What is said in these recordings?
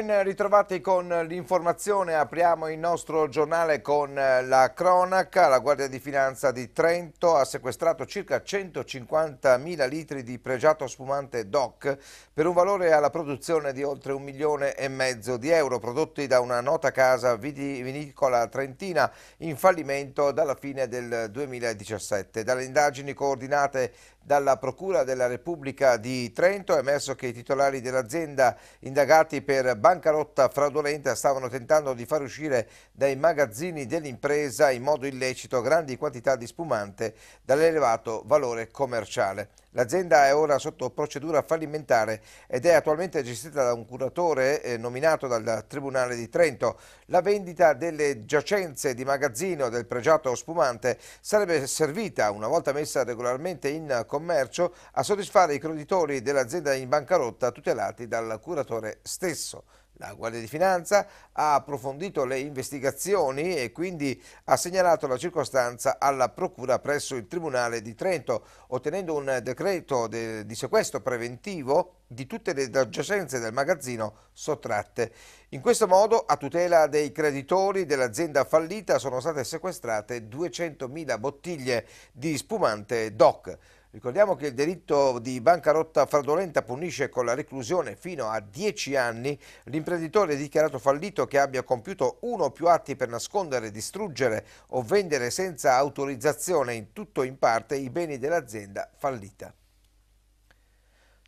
Ben ritrovati con l'informazione, apriamo il nostro giornale con eh, la cronaca. La Guardia di Finanza di Trento ha sequestrato circa 150.000 litri di pregiato spumante DOC per un valore alla produzione di oltre un milione e mezzo di euro prodotti da una nota casa vinicola trentina in fallimento dalla fine del 2017. Dalle indagini coordinate dalla Procura della Repubblica di Trento è emerso che i titolari dell'azienda indagati per bancarotta fraudolenta stavano tentando di far uscire dai magazzini dell'impresa in modo illecito grandi quantità di spumante dall'elevato valore commerciale. L'azienda è ora sotto procedura fallimentare ed è attualmente gestita da un curatore eh, nominato dal Tribunale di Trento. La vendita delle giacenze di magazzino del pregiato spumante sarebbe servita, una volta messa regolarmente in commercio, a soddisfare i creditori dell'azienda in bancarotta tutelati dal curatore stesso. La Guardia di Finanza ha approfondito le investigazioni e quindi ha segnalato la circostanza alla Procura presso il Tribunale di Trento, ottenendo un decreto de, di sequestro preventivo di tutte le adiacenze del magazzino sottratte. In questo modo, a tutela dei creditori dell'azienda fallita, sono state sequestrate 200.000 bottiglie di spumante DOC. Ricordiamo che il delitto di bancarotta fraudolenta punisce con la reclusione fino a 10 anni l'imprenditore dichiarato fallito che abbia compiuto uno o più atti per nascondere, distruggere o vendere senza autorizzazione in tutto o in parte i beni dell'azienda fallita.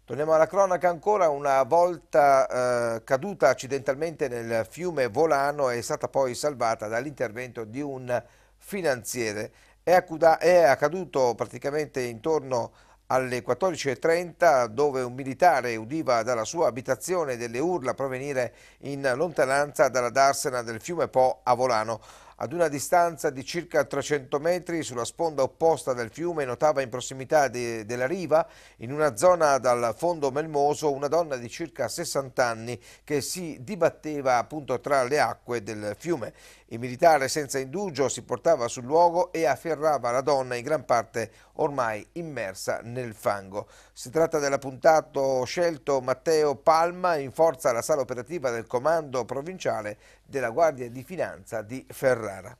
Torniamo alla cronaca ancora, una volta eh, caduta accidentalmente nel fiume Volano è stata poi salvata dall'intervento di un finanziere. È, accuda, è accaduto praticamente intorno alle 14.30 dove un militare udiva dalla sua abitazione delle urla provenire in lontananza dalla darsena del fiume Po a Volano. Ad una distanza di circa 300 metri sulla sponda opposta del fiume notava in prossimità de della riva, in una zona dal fondo melmoso, una donna di circa 60 anni che si dibatteva appunto tra le acque del fiume. Il militare senza indugio si portava sul luogo e afferrava la donna in gran parte ormai immersa nel fango. Si tratta dell'appuntato scelto Matteo Palma in forza alla sala operativa del comando provinciale della Guardia di Finanza di Ferrara.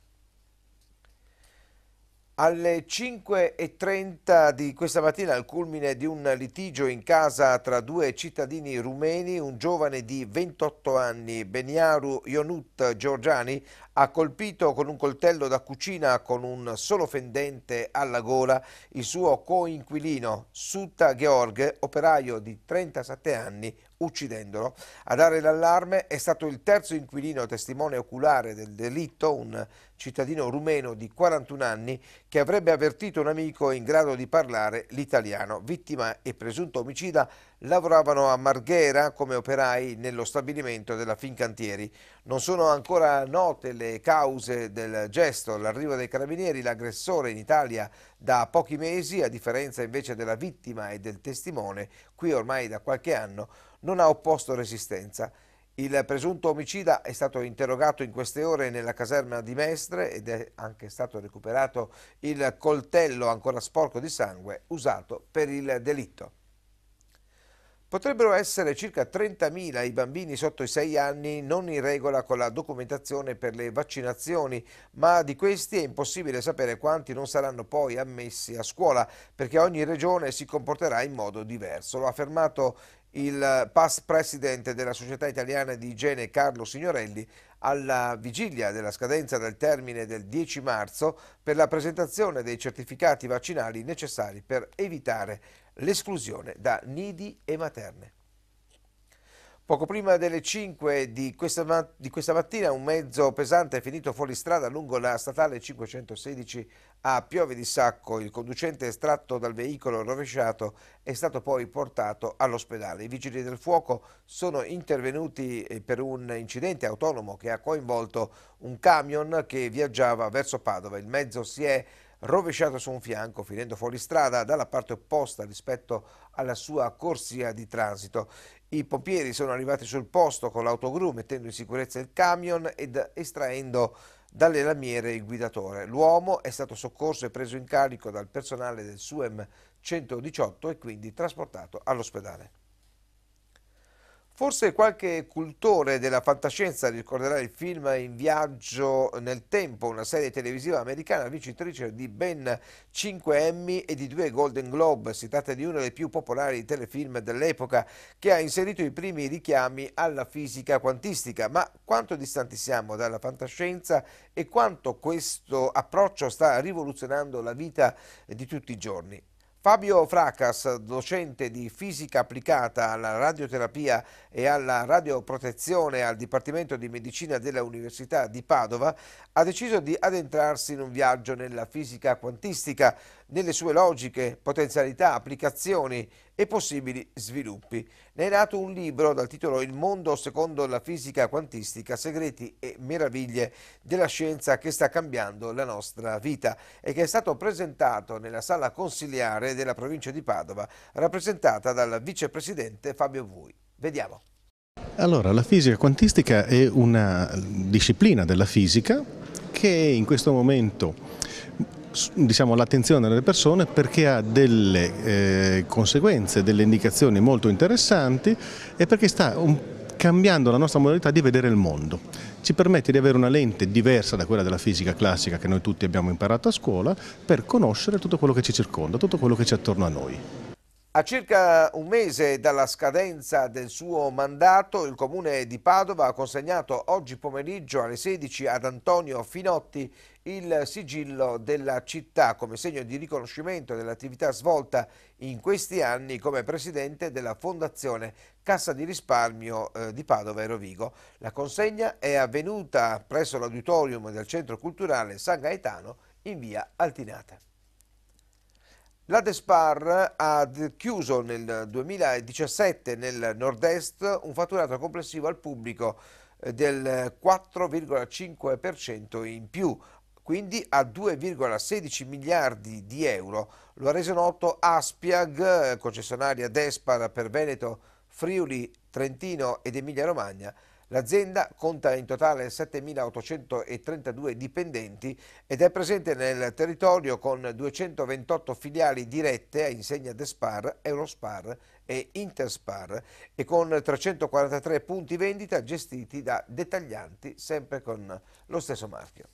Alle 5.30 di questa mattina, al culmine di un litigio in casa tra due cittadini rumeni, un giovane di 28 anni, Beniaru Ionut Giorgiani, ha colpito con un coltello da cucina con un solo fendente alla gola il suo coinquilino, Sutta Gheorghe, operaio di 37 anni, uccidendolo. A dare l'allarme è stato il terzo inquilino testimone oculare del delitto, un cittadino rumeno di 41 anni che avrebbe avvertito un amico in grado di parlare l'italiano. Vittima e presunto omicida lavoravano a Marghera come operai nello stabilimento della Fincantieri. Non sono ancora note le cause del gesto, l'arrivo dei carabinieri, l'aggressore in Italia da pochi mesi, a differenza invece della vittima e del testimone, qui ormai da qualche anno non ha opposto resistenza. Il presunto omicida è stato interrogato in queste ore nella caserma di Mestre ed è anche stato recuperato il coltello ancora sporco di sangue usato per il delitto. Potrebbero essere circa 30.000 i bambini sotto i 6 anni non in regola con la documentazione per le vaccinazioni, ma di questi è impossibile sapere quanti non saranno poi ammessi a scuola, perché ogni regione si comporterà in modo diverso. Lo ha affermato il past presidente della Società Italiana di Igiene Carlo Signorelli alla vigilia della scadenza del termine del 10 marzo per la presentazione dei certificati vaccinali necessari per evitare l'esclusione da nidi e materne. Poco prima delle 5 di questa, di questa, mattina un mezzo pesante è finito fuori strada lungo la statale 516 a Piove di Sacco. Il conducente estratto dal veicolo rovesciato è stato poi portato all'ospedale. I vigili del fuoco sono intervenuti eh, per un incidente autonomo che ha coinvolto un camion che viaggiava verso Padova. Il mezzo si è rovesciato su un fianco, finendo fuori strada dalla parte opposta rispetto alla sua corsia di transito. I pompieri sono arrivati sul posto con l'autogru mettendo in sicurezza il camion ed estraendo dalle lamiere il guidatore. L'uomo è stato soccorso e preso in carico dal personale del SUEM 118 e quindi trasportato all'ospedale. Forse qualche cultore della fantascienza ricorderà il film In viaggio nel tempo, una serie televisiva americana vincitrice di ben 5 Emmy e di due Golden Globe. Si tratta di uno dei più popolari telefilm dell'epoca che ha inserito i primi richiami alla fisica quantistica. Ma quanto distanti siamo dalla fantascienza e quanto questo approccio sta rivoluzionando la vita di tutti i giorni? Fabio Fracas, docente di fisica applicata alla radioterapia e alla radioprotezione al Dipartimento di Medicina dell'Università di Padova, ha deciso di addentrarsi in un viaggio nella fisica quantistica nelle sue logiche, potenzialità, applicazioni e possibili sviluppi. Ne è nato un libro dal titolo Il mondo secondo la fisica quantistica, segreti e meraviglie della scienza che sta cambiando la nostra vita e che è stato presentato nella sala consiliare della provincia di Padova, rappresentata dal vicepresidente Fabio Vui. Vediamo. Allora, la fisica quantistica è una disciplina della fisica che in questo momento diciamo, l'attenzione delle persone perché ha delle eh, conseguenze, delle indicazioni molto interessanti e perché sta un, cambiando la nostra modalità di vedere il mondo. Ci permette di avere una lente diversa da quella della fisica classica che noi tutti abbiamo imparato a scuola per conoscere tutto quello che ci circonda, tutto quello che c'è attorno a noi. A circa un mese dalla scadenza del suo mandato, il comune di Padova ha consegnato oggi pomeriggio alle 16 ad Antonio Finotti il sigillo della città come segno di riconoscimento dell'attività svolta in questi anni come presidente della Fondazione Cassa di Risparmio eh, di Padova e Rovigo. La consegna è avvenuta presso l'auditorium del Centro Culturale San Gaetano in via Altinata. La Despar ha chiuso nel 2017 nel nord-est un fatturato complessivo al pubblico eh, del 4,5% in più quindi a 2,16 miliardi di euro. Lo ha reso noto Aspiag, concessionaria Despar per Veneto, Friuli, Trentino ed Emilia Romagna. L'azienda conta in totale 7.832 dipendenti ed è presente nel territorio con 228 filiali dirette a insegna Despar, Eurospar e Interspar e con 343 punti vendita gestiti da dettaglianti sempre con lo stesso marchio.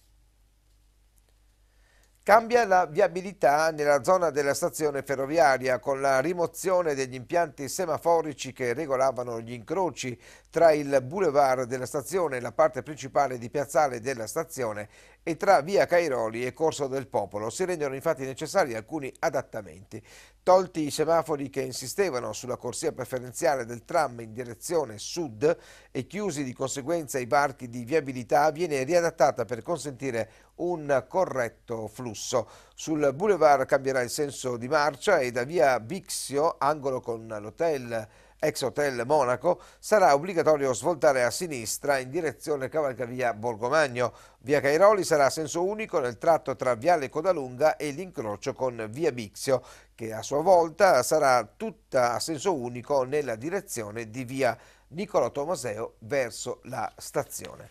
Cambia la viabilità nella zona della stazione ferroviaria con la rimozione degli impianti semaforici che regolavano gli incroci tra il boulevard della stazione e la parte principale di piazzale della stazione e tra via Cairoli e Corso del Popolo si rendono infatti necessari alcuni adattamenti. Tolti i semafori che insistevano sulla corsia preferenziale del tram in direzione sud e chiusi di conseguenza i varchi di viabilità, viene riadattata per consentire un corretto flusso. Sul boulevard cambierà il senso di marcia e da via Bixio, angolo con l'hotel ex hotel Monaco, sarà obbligatorio svoltare a sinistra in direzione Cavalcavia Borgomagno. Via Cairoli sarà a senso unico nel tratto tra Viale Codalunga e l'incrocio con Via Bixio, che a sua volta sarà tutta a senso unico nella direzione di Via Nicolò Tomaseo verso la stazione.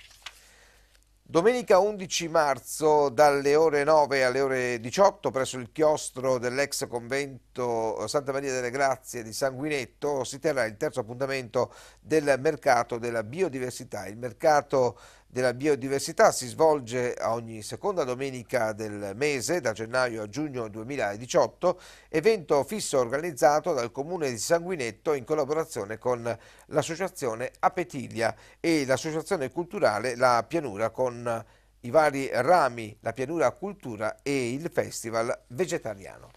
Domenica 11 marzo dalle ore 9 alle ore 18 presso il chiostro dell'ex convento Santa Maria delle Grazie di Sanguinetto si terrà il terzo appuntamento del mercato della biodiversità, il mercato della biodiversità si svolge ogni seconda domenica del mese, da gennaio a giugno 2018, evento fisso organizzato dal Comune di Sanguinetto in collaborazione con l'Associazione Apetilia e l'Associazione Culturale La Pianura con i vari rami, la Pianura Cultura e il Festival Vegetariano.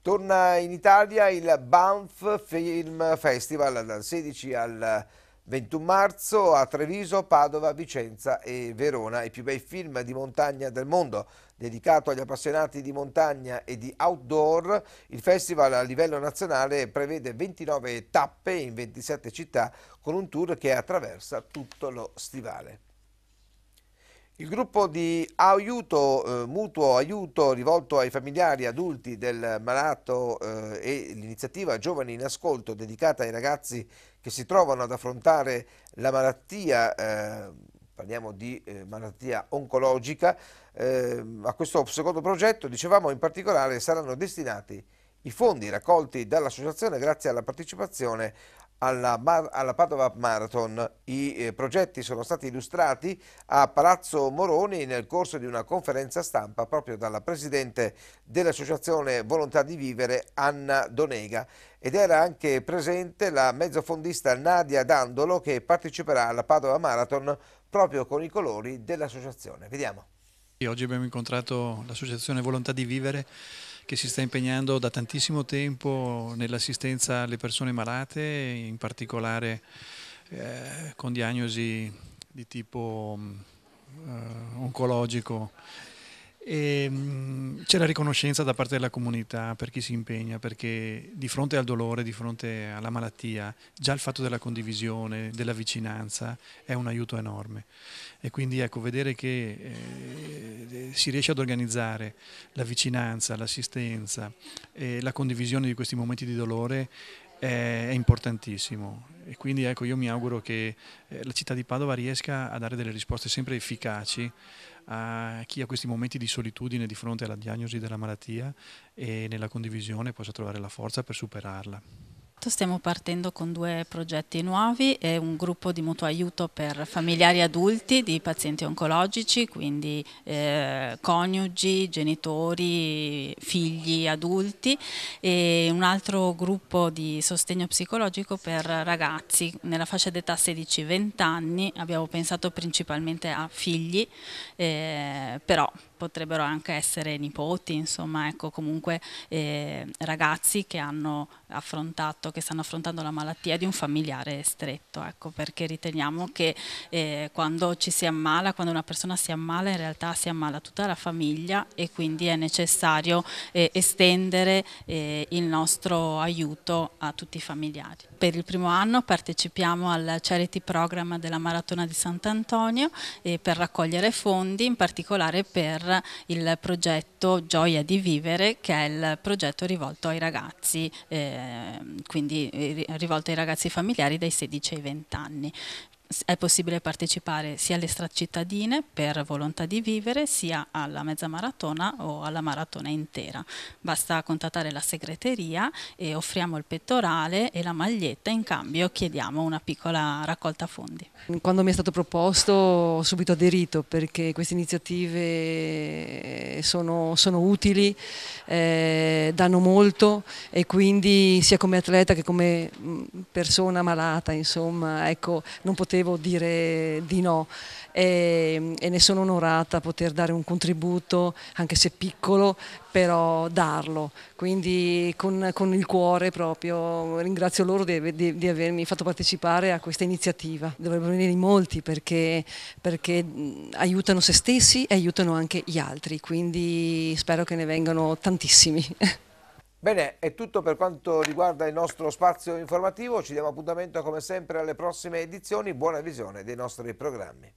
Torna in Italia il Banff Film Festival dal 16 al 21 marzo a Treviso, Padova, Vicenza e Verona, i più bei film di montagna del mondo. Dedicato agli appassionati di montagna e di outdoor, il festival a livello nazionale prevede 29 tappe in 27 città con un tour che attraversa tutto lo stivale. Il gruppo di aiuto, eh, mutuo aiuto rivolto ai familiari adulti del malato eh, e l'iniziativa Giovani in Ascolto dedicata ai ragazzi che si trovano ad affrontare la malattia, eh, parliamo di eh, malattia oncologica, eh, a questo secondo progetto dicevamo in particolare saranno destinati i fondi raccolti dall'associazione grazie alla partecipazione alla, Bar, alla Padova Marathon. I eh, progetti sono stati illustrati a Palazzo Moroni nel corso di una conferenza stampa proprio dalla presidente dell'associazione Volontà di Vivere Anna Donega ed era anche presente la mezzofondista Nadia Dandolo che parteciperà alla Padova Marathon proprio con i colori dell'associazione. Vediamo. Oggi abbiamo incontrato l'associazione Volontà di Vivere che si sta impegnando da tantissimo tempo nell'assistenza alle persone malate, in particolare eh, con diagnosi di tipo mm, eh, oncologico e ehm, c'è la riconoscenza da parte della comunità per chi si impegna, perché di fronte al dolore, di fronte alla malattia, già il fatto della condivisione, della vicinanza è un aiuto enorme. E quindi ecco, vedere che eh, si riesce ad organizzare la vicinanza, l'assistenza e la condivisione di questi momenti di dolore è importantissimo e quindi ecco, io mi auguro che eh, la città di Padova riesca a dare delle risposte sempre efficaci a chi ha questi momenti di solitudine di fronte alla diagnosi della malattia e nella condivisione possa trovare la forza per superarla. Esatto, stiamo partendo con due progetti nuovi e un gruppo di mutuo aiuto per familiari adulti di pazienti oncologici, quindi eh, coniugi, genitori, figli adulti e un altro gruppo di sostegno psicologico per ragazzi nella fascia d'età 16-20 anni, abbiamo pensato principalmente a figli, eh, però potrebbero anche essere nipoti, insomma, ecco, comunque eh, ragazzi che hanno affrontato, che stanno affrontando la malattia di un familiare stretto, ecco, perché riteniamo che eh, quando ci si ammala, quando una persona si ammala, in realtà si ammala tutta la famiglia e quindi è necessario eh, estendere eh, il nostro aiuto a tutti i familiari. Per il primo anno partecipiamo al charity program della Maratona di Sant'Antonio eh, per raccogliere fondi, in particolare per il progetto Gioia di Vivere che è il progetto rivolto ai ragazzi, eh, quindi eh, rivolto ai ragazzi familiari dai 16 ai 20 anni è possibile partecipare sia alle stracittadine per volontà di vivere sia alla mezza maratona o alla maratona intera. Basta contattare la segreteria e offriamo il pettorale e la maglietta, in cambio chiediamo una piccola raccolta fondi. Quando mi è stato proposto ho subito aderito perché queste iniziative sono, sono utili, eh, danno molto e quindi sia come atleta che come mm, persona malata, insomma, ecco, non potevo potevo dire di no e, e ne sono onorata poter dare un contributo, anche se piccolo, però darlo. Quindi con, con il cuore proprio ringrazio loro di, di, di, avermi fatto partecipare a questa iniziativa. Dovrebbero venire in molti perché, perché aiutano se stessi e aiutano anche gli altri, quindi spero che ne vengano tantissimi. Bene, è tutto per quanto riguarda il nostro spazio informativo, ci diamo appuntamento come sempre alle prossime edizioni, buona visione dei nostri programmi.